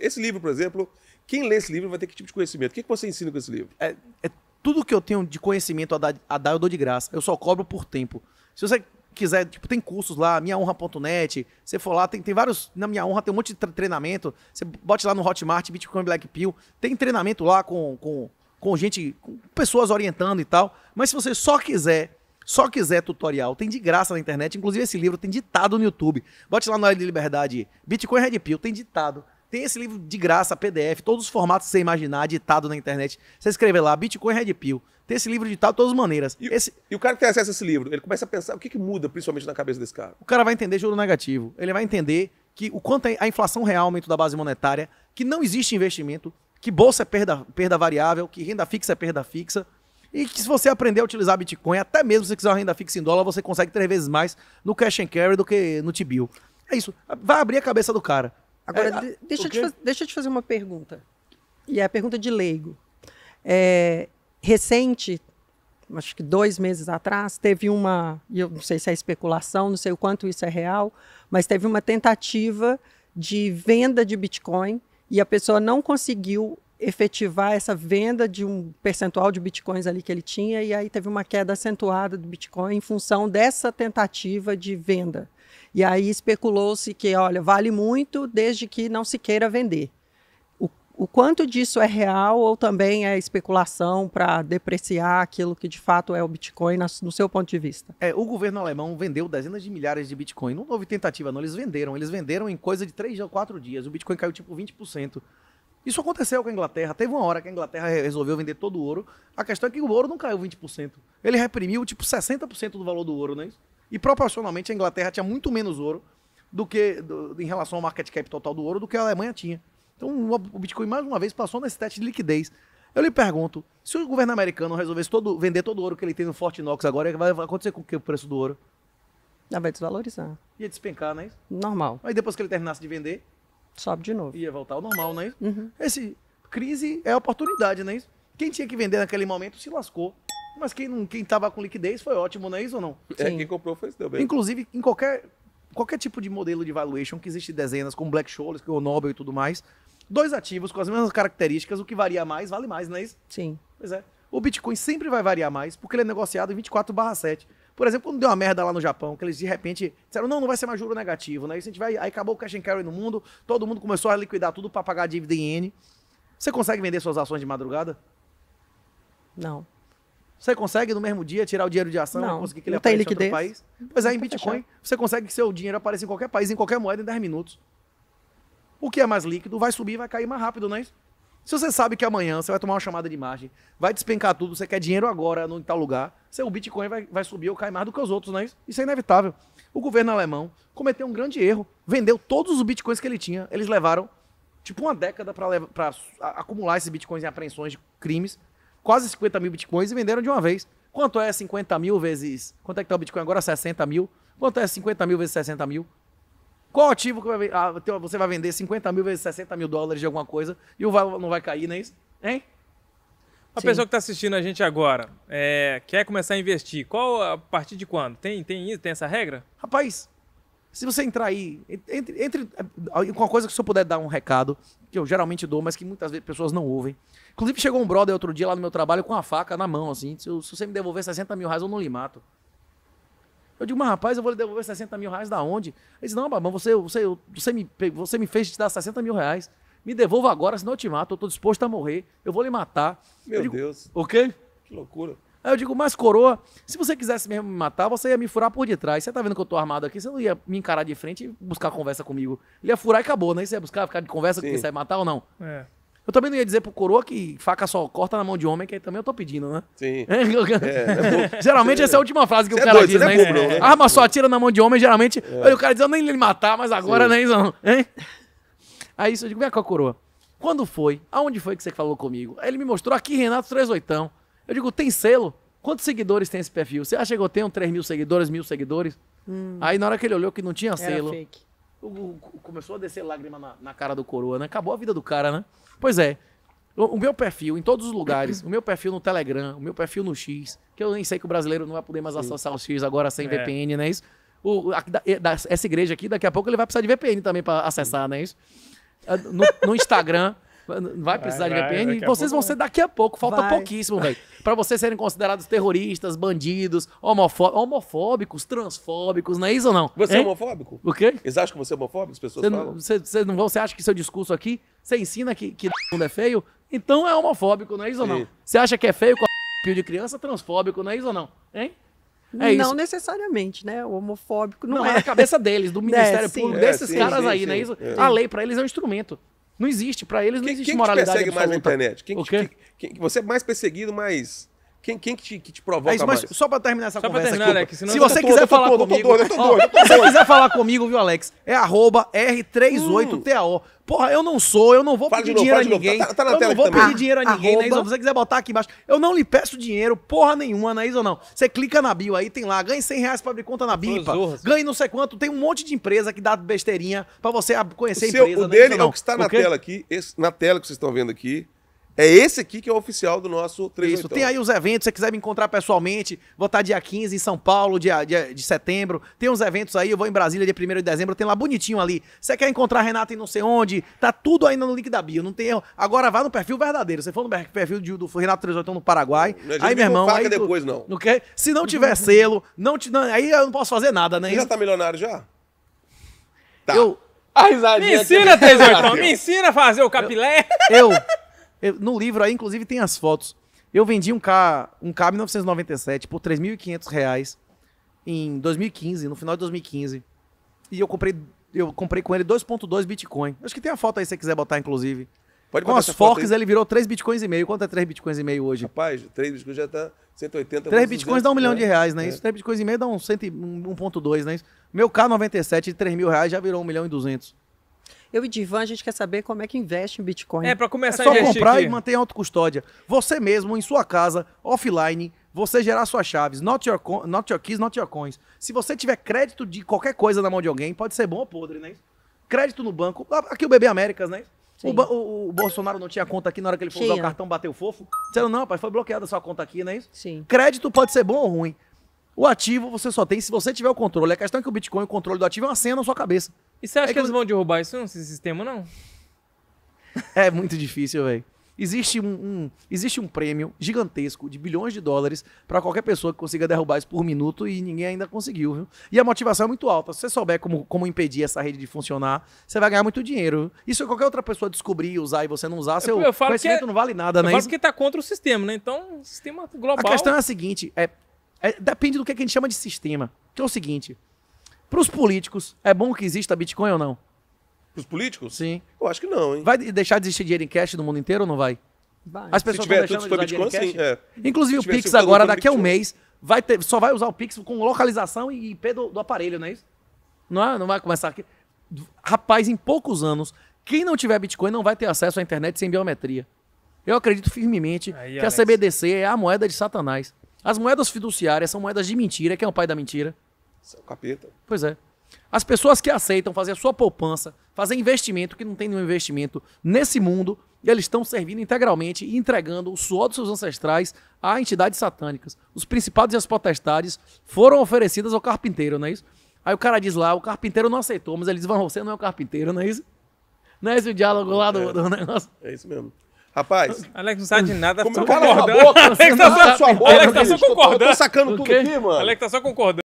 Esse livro, por exemplo, quem lê esse livro vai ter que tipo de conhecimento? O que, que você ensina com esse livro? É, é tudo que eu tenho de conhecimento a dar, a dar, eu dou de graça. Eu só cobro por tempo. Se você quiser, tipo, tem cursos lá, minhaonra.net, você for lá, tem, tem vários, na Minha Honra tem um monte de treinamento, você bote lá no Hotmart, Bitcoin Black Pill, tem treinamento lá com, com, com gente, com pessoas orientando e tal, mas se você só quiser, só quiser tutorial, tem de graça na internet, inclusive esse livro tem ditado no YouTube, bote lá no L de Liberdade, Bitcoin Red Pill, tem ditado, tem esse livro de graça, PDF, todos os formatos que você imaginar, ditado na internet. Você escrever lá, Bitcoin Red Pill. Tem esse livro ditado de todas as maneiras. E, esse... e, o cara que tem acesso a esse livro, ele começa a pensar o que, que muda principalmente na cabeça desse cara. O cara vai entender juro negativo. Ele vai entender que o quanto a inflação real, aumento da base monetária, que não existe investimento, que bolsa é perda, perda variável, que renda fixa é perda fixa. E que se você aprender a utilizar Bitcoin, até mesmo se quiser uma renda fixa em dólar, você consegue três vezes mais no cash and carry do que no T-bill. É isso. Vai abrir a cabeça do cara. Agora, é, deixa, eu te, deixa eu te fazer uma pergunta. E é a pergunta de leigo. É, recente, acho que dois meses atrás, teve uma, eu não sei se é especulação, não sei o quanto isso é real, mas teve uma tentativa de venda de Bitcoin e a pessoa não conseguiu efetivar essa venda de um percentual de bitcoins ali que ele tinha e aí teve uma queda acentuada do bitcoin em função dessa tentativa de venda. E aí especulou-se que, olha, vale muito desde que não se queira vender. O, o quanto disso é real ou também é especulação para depreciar aquilo que de fato é o Bitcoin, na, no seu ponto de vista? É, o governo alemão vendeu dezenas de milhares de Bitcoin. Não houve tentativa, não. Eles venderam. Eles venderam em coisa de três ou quatro dias. O Bitcoin caiu tipo 20%. Isso aconteceu com a Inglaterra. Teve uma hora que a Inglaterra resolveu vender todo o ouro. A questão é que o ouro não caiu 20%. Ele reprimiu tipo 60% do valor do ouro, não é isso? E proporcionalmente a Inglaterra tinha muito menos ouro do que do, em relação ao market cap total do ouro do que a Alemanha tinha. Então o Bitcoin mais uma vez passou nesse teste de liquidez. Eu lhe pergunto, se o governo americano resolvesse todo, vender todo o ouro que ele tem no Fort Knox agora, vai acontecer com o que o preço do ouro? Não, vai desvalorizar. Ia despencar, não é isso? Normal. Aí depois que ele terminasse de vender... Sobe de novo. Ia voltar ao normal, não é isso? Uhum. Esse crise é oportunidade, não é isso? Quem tinha que vender naquele momento se lascou. Mas quem, estava quem tava com liquidez foi ótimo, não é isso ou não? É, quem comprou foi se deu bem. Inclusive, em qualquer, qualquer tipo de modelo de valuation que existe dezenas, como Black Scholes, que o Nobel e tudo mais, dois ativos com as mesmas características, o que varia mais, vale mais, não é isso? Sim. Pois é. O Bitcoin sempre vai variar mais, porque ele é negociado em 24 barra 7. Por exemplo, quando deu uma merda lá no Japão, que eles de repente disseram, não, não vai ser mais juro negativo, né? Se a gente vai, aí acabou o cash and carry no mundo, todo mundo começou a liquidar tudo para pagar a dívida em N. Você consegue vender suas ações de madrugada? Não. Você consegue no mesmo dia tirar o dinheiro de ação não, conseguir que ele apareça em outro país? Pois é, em tá Bitcoin, fechar. você consegue que seu dinheiro apareça em qualquer país, em qualquer moeda, em 10 minutos. O que é mais líquido vai subir vai cair mais rápido, não é isso? Se você sabe que amanhã você vai tomar uma chamada de margem, vai despencar tudo, você quer dinheiro agora em tal lugar, seu Bitcoin vai, vai subir ou cair mais do que os outros, não é isso? Isso é inevitável. O governo alemão cometeu um grande erro, vendeu todos os Bitcoins que ele tinha, eles levaram tipo uma década para acumular esses Bitcoins em apreensões de crimes, quase 50 mil bitcoins e venderam de uma vez. Quanto é 50 mil vezes. Quanto é que tá o Bitcoin agora? 60 mil. Quanto é 50 mil vezes 60 mil? Qual ativo que vai, ah, você vai vender 50 mil vezes 60 mil dólares de alguma coisa e o valor não vai cair, não é isso? Hein? A pessoa que está assistindo a gente agora é, quer começar a investir. Qual a partir de quando? Tem, tem isso? Tem essa regra? Rapaz, se você entrar aí, entre, entre eh, a coisa que se eu puder dar um recado, que eu geralmente dou, mas que muitas vezes pessoas não ouvem. Inclusive, chegou um brother outro dia lá no meu trabalho com uma faca na mão, assim. Se, se você me devolver 60 mil reais, eu não lhe mato. Eu digo, mas rapaz, eu vou lhe devolver 60 mil reais da onde? Ele disse, não, babão, você, você, você, me, você me fez te dar 60 mil reais. Me devolva agora, senão eu te mato. Eu estou disposto a morrer. Eu vou lhe matar. Meu digo, Deus. O quê? Que loucura. Aí eu digo, mas coroa, se você quisesse mesmo me matar, você ia me furar por detrás. Você tá vendo que eu tô armado aqui, você não ia me encarar de frente e buscar conversa comigo. Ele ia furar e acabou, né? Você ia buscar, ficar de conversa com quem você ia matar ou não. É. Eu também não ia dizer pro coroa que faca só corta na mão de homem, que aí também eu tô pedindo, né? Sim. É, é, é geralmente essa é a última frase que o é cara é doido, diz, é né? Bom, né? Arma só atira na mão de homem, geralmente. Aí o cara diz, eu nem lhe matar, mas agora, nem né, Isão? Hein? Aí isso, eu digo, vem a coroa. Quando foi? Aonde foi que você falou comigo? Aí ele me mostrou aqui, Renato oitão. Eu digo, tem selo? Quantos seguidores tem esse perfil? Você acha que eu tenho 3 mil seguidores, mil seguidores? Hum. Aí na hora que ele olhou que não tinha selo, o, o, começou a descer lágrima na, na, cara do coroa, né? Acabou a vida do cara, né? Pois é. O, o meu perfil, em todos os lugares, o meu perfil no Telegram, o meu perfil no X, que eu nem sei que o brasileiro não vai poder mais acessar o X agora sem é. VPN, né? isso? O, a, da, essa igreja aqui, daqui a pouco ele vai precisar de VPN também para acessar, né? isso? Ah, no, no Instagram vai precisar vai, de VPN. Vai, vocês vão ser daqui a pouco, falta vai. pouquíssimo, velho. Para vocês serem considerados terroristas, bandidos, homofóbicos, transfóbicos, não é isso ou não? Você é hein? é homofóbico? O quê? Eles acham que você é homofóbico? As pessoas cê falam? Você não, você acha que seu discurso aqui, você ensina que, que mundo é feio? Então é homofóbico, não é isso ou não? Você acha que é feio com a pio de criança, transfóbico, não é isso ou não? Hein? É não necessariamente, né? O homofóbico não, não é. é a cabeça deles, do é, Ministério é, Público, desses é, caras sim, aí, sim, é Isso, A lei para eles é um instrumento. Não existe. Para eles não quem, existe quem moralidade. Quem persegue absoluta. mais na internet? Quem, o quê? Quem, você é mais perseguido, mais. Quem, quem que, te, que te provoca é isso, mas mais? Só pra terminar essa só conversa terminar, aqui, Alex, né, se você quiser falar comigo... Se você quiser falar comigo, viu, Alex? É arroba R38TAO. Porra, eu não sou, eu não vou pedir dinheiro a ninguém. Tá, tá eu não vou pedir dinheiro a ninguém, né? Se você quiser botar aqui embaixo, eu não lhe peço dinheiro, porra nenhuma, né ou não. Você clica na bio aí, tem lá, ganhe 100 reais pra abrir conta na BIPA, ganhe não sei quanto, tem um monte de empresa que dá besteirinha pra você conhecer o a empresa. o né, dele é o que está na tela aqui, na tela que vocês estão vendo aqui. É esse aqui que é o oficial do nosso 3 Isso, tem aí os eventos, se você quiser me encontrar pessoalmente, vou estar dia 15 em São Paulo, dia, dia de setembro. Tem uns eventos aí, eu vou em Brasília dia 1 de dezembro, tem lá bonitinho ali. Você quer encontrar Renato em não sei onde, tá tudo ainda no link da bio, não tem erro. Agora vá no perfil verdadeiro. Você for no perfil do Renato 38 no Paraguai. Não, aí, meu irmão. Faca é aí, tu, depois, não. não quer? Se não tiver selo, não, te, não, aí eu não posso fazer nada, né? Você já tá milionário já? Tá. Eu, a risadinha. Me ensina, 38, me ensina a fazer o capilé. eu, eu eu, no livro aí, inclusive, tem as fotos. Eu vendi um K, um K 1997 por 3.500 reais em 2015, no final de 2015. E eu comprei, eu comprei com ele 2.2 Bitcoin. Acho que tem a foto aí se você quiser botar, inclusive. Pode com as forks ele virou 3 bitcoins e meio. Quanto é 3 bitcoins e meio hoje? Rapaz, 3 bitcoins já tá 180. 3 bitcoins dá um milhão de reais, né? É. Isso, 3 bitcoins e meio dá um 1.2, né? Isso. Meu K97 de 3 mil reais já virou 1 milhão e 200. Eu e Divan, a gente quer saber como é que investe em Bitcoin. É, para começar é só a investir. comprar aqui. e manter autocustódia. Você mesmo, em sua casa, offline, você gerar suas chaves, not your, not your keys, not your coins. Se você tiver crédito de qualquer coisa na mão de alguém, pode ser bom ou podre, né? Crédito no banco. Ah, aqui o Bebê Américas, né? O, o, o, Bolsonaro não tinha conta aqui na hora que ele foi usar o cartão, bateu fofo. Disseram, não, pai, foi bloqueada sua conta aqui, não é isso? Sim. Crédito pode ser bom ou ruim. O ativo você só tem se você tiver o controle. A questão é que o Bitcoin, o controle do ativo é uma senha na sua cabeça. E você acha é que, eles vão derrubar isso, esse sistema, não? É muito difícil, velho. Existe um, um, existe um prêmio gigantesco de bilhões de dólares para qualquer pessoa que consiga derrubar isso por minuto e ninguém ainda conseguiu, viu? E a motivação é muito alta. Se você souber como, como impedir essa rede de funcionar, você vai ganhar muito dinheiro. E se qualquer outra pessoa descobrir, usar e você não usar, seu eu, eu é conhecimento é, não vale nada, eu né? Mas que tá contra o sistema, né? Então, sistema global. A questão é a seguinte: é é, depende do é que, a gente chama de sistema. Que é o seguinte: para os políticos, é bom que exista Bitcoin ou não? Para os políticos? Sim. Eu acho que não, hein? Vai deixar de existir dinheiro em cash no mundo inteiro ou não vai? Vai. As pessoas se tiver tudo se Bitcoin, sim. É. Inclusive o Pix agora, daqui a um mês, vai ter, só vai usar o Pix com localização e IP do, do aparelho, não é isso? Não, é, não vai começar aqui. Rapaz, em poucos anos, quem não tiver Bitcoin não vai ter acesso à internet sem biometria. Eu acredito firmemente Aí, que Alex. a CBDC é a moeda de Satanás. As moedas fiduciárias são moedas de mentira. Quem é o pai da mentira? Seu capeta. Pois é. As pessoas que aceitam fazer a sua poupança, fazer investimento, que não tem nenhum investimento nesse mundo, eles estão servindo integralmente e entregando o suor dos seus ancestrais a entidades satânicas. Os principados e as potestades foram oferecidas ao carpinteiro, não é isso? Aí o cara diz lá, o carpinteiro não aceitou, mas eles vão, você não é o carpinteiro, não é isso? Não é esse o diálogo lá do, é. do negócio? É isso mesmo. Rapaz. Alex não sabe de nada, tá só concordando. Boca, Alex tá só, sua boca, Alex tá só concordando. Eu tô sacando tudo aqui, mano. Alex tá só concordando.